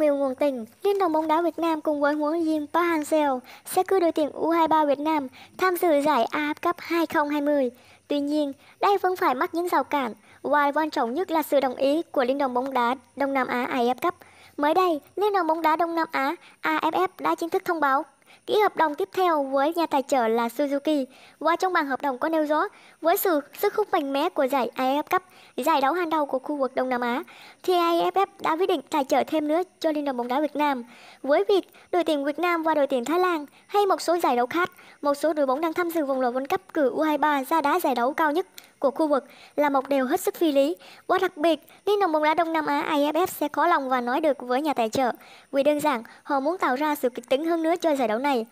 nhiều nguồn tiền, Liên đoàn bóng đá Việt Nam cùng với huấn luyện viên Park Hang-seo sẽ cử đội tuyển U23 Việt Nam tham dự giải AF Cup 2020. Tuy nhiên, đây vẫn phải mắc những rào cản và quan trọng nhất là sự đồng ý của Liên đoàn bóng đá Đông Nam Á AF Cup. Mới đây, Liên đoàn bóng đá Đông Nam Á AFF đã chính thức thông báo Ký hợp đồng tiếp theo với nhà tài trợ là Suzuki. Qua trong bản hợp đồng có nêu rõ, với sự sức hút mạnh mẽ của giải AFF Cup, giải đấu hàng đầu của khu vực Đông Nam Á, thì AFF đã quyết định tài trợ thêm nữa cho Liên đoàn bóng đá Việt Nam. Với việc đội tuyển Việt Nam và đội tuyển Thái Lan hay một số giải đấu khác, một số đội bóng đang tham dự vòng loại World Cup cử U23 ra đá giải đấu cao nhất của khu vực là một điều hết sức phi lý. Quá đặc biệt, Liên đoàn bóng đá Đông Nam Á AFF sẽ khó lòng và nói được với nhà tài trợ, vì đơn giản họ muốn tạo ra sự kịch tính hơn nữa cho giải đấu này.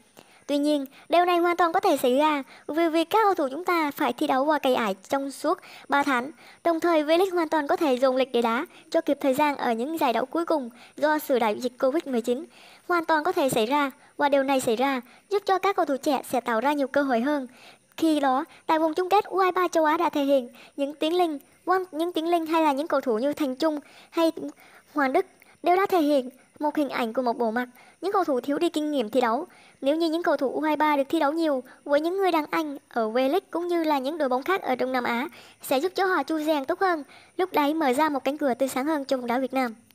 Tuy nhiên, điều này hoàn toàn có thể xảy ra vì việc các cầu thủ chúng ta phải thi đấu qua cây ải trong suốt 3 tháng. Đồng thời, V-League hoàn toàn có thể dùng lịch để đá cho kịp thời gian ở những giải đấu cuối cùng do sự đại dịch Covid-19. Hoàn toàn có thể xảy ra và điều này xảy ra giúp cho các cầu thủ trẻ sẽ tạo ra nhiều cơ hội hơn. Khi đó, tại vòng chung kết U23 châu Á đã thể hiện những tiếng linh, vâng, những tiếng linh hay là những cầu thủ như Thành Trung hay Hoàng Đức đều đã thể hiện một hình ảnh của một bộ mặt. Những cầu thủ thiếu đi kinh nghiệm thi đấu. Nếu như những cầu thủ U23 được thi đấu nhiều với những người đàn anh ở V-League cũng như là những đội bóng khác ở Đông Nam Á sẽ giúp cho họ chu rèn tốt hơn, lúc đấy mở ra một cánh cửa tươi sáng hơn cho bóng đá Việt Nam.